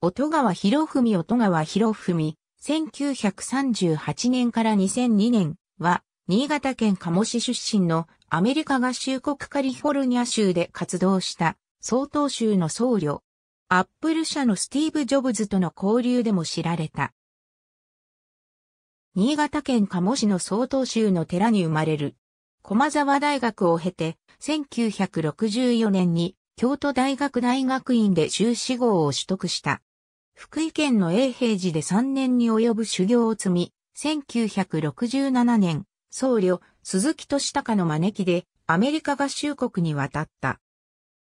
音川博文音川博文、1938年から2002年は、新潟県鴨市出身のアメリカ合衆国カリフォルニア州で活動した総統州の僧侶。アップル社のスティーブ・ジョブズとの交流でも知られた。新潟県鴨市の総統州の寺に生まれる。駒沢大学を経て、1964年に京都大学大学院で修士号を取得した。福井県の永平寺で3年に及ぶ修行を積み、1967年、僧侶、鈴木敏孝の招きで、アメリカ合衆国に渡った。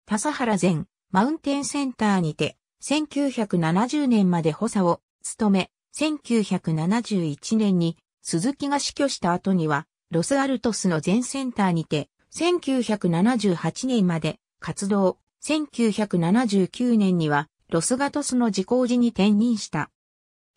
笹原前、マウンテンセンターにて、1970年まで補佐を務め、1971年に鈴木が死去した後には、ロスアルトスの全センターにて、1978年まで活動、1979年にはロスガトスの時効時に転任した。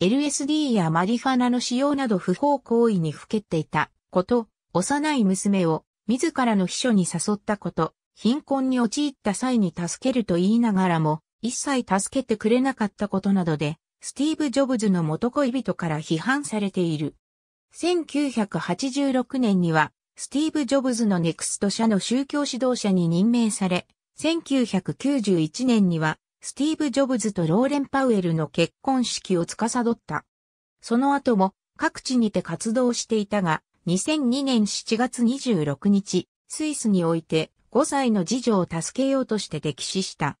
LSD やマリファナの使用など不法行為にふけっていたこと、幼い娘を自らの秘書に誘ったこと、貧困に陥った際に助けると言いながらも、一切助けてくれなかったことなどで、スティーブ・ジョブズの元恋人から批判されている。1986年には、スティーブ・ジョブズのネクスト社の宗教指導者に任命され、1991年には、スティーブ・ジョブズとローレン・パウエルの結婚式を司った。その後も各地にて活動していたが、2002年7月26日、スイスにおいて5歳の次女を助けようとして溺死した。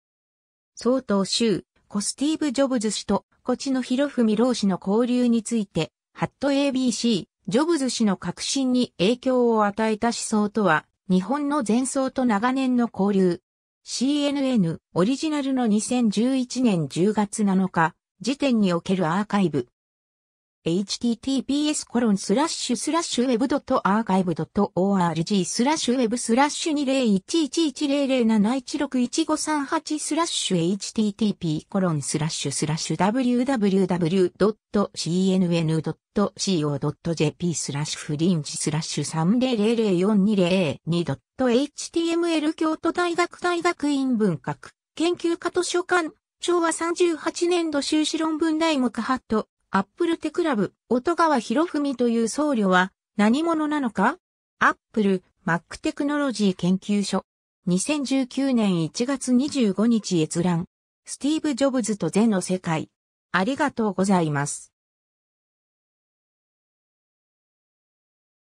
総統州、コスティーブ・ジョブズ氏と、コチの博文老氏の交流について、ハット ABC、ジョブズ氏の革新に影響を与えた思想とは、日本の前奏と長年の交流、CNN オリジナルの2011年10月7日時点におけるアーカイブ https コロンスラッシュスラッシュ web.archive.org スラッシュウェブスラッシュ20111007161538スラッシュ http コロンスラッシュスラッシュ www.cnn.co.jp スラッシュフリンジスラッシュ 30004202.html 京都大学大学院文学研究科図書館昭和38年度修士論文大目ハットアップルテクラブ、音川博文という僧侶は何者なのかアップル、マックテクノロジー研究所。2019年1月25日閲覧。スティーブ・ジョブズとゼの世界。ありがとうございます。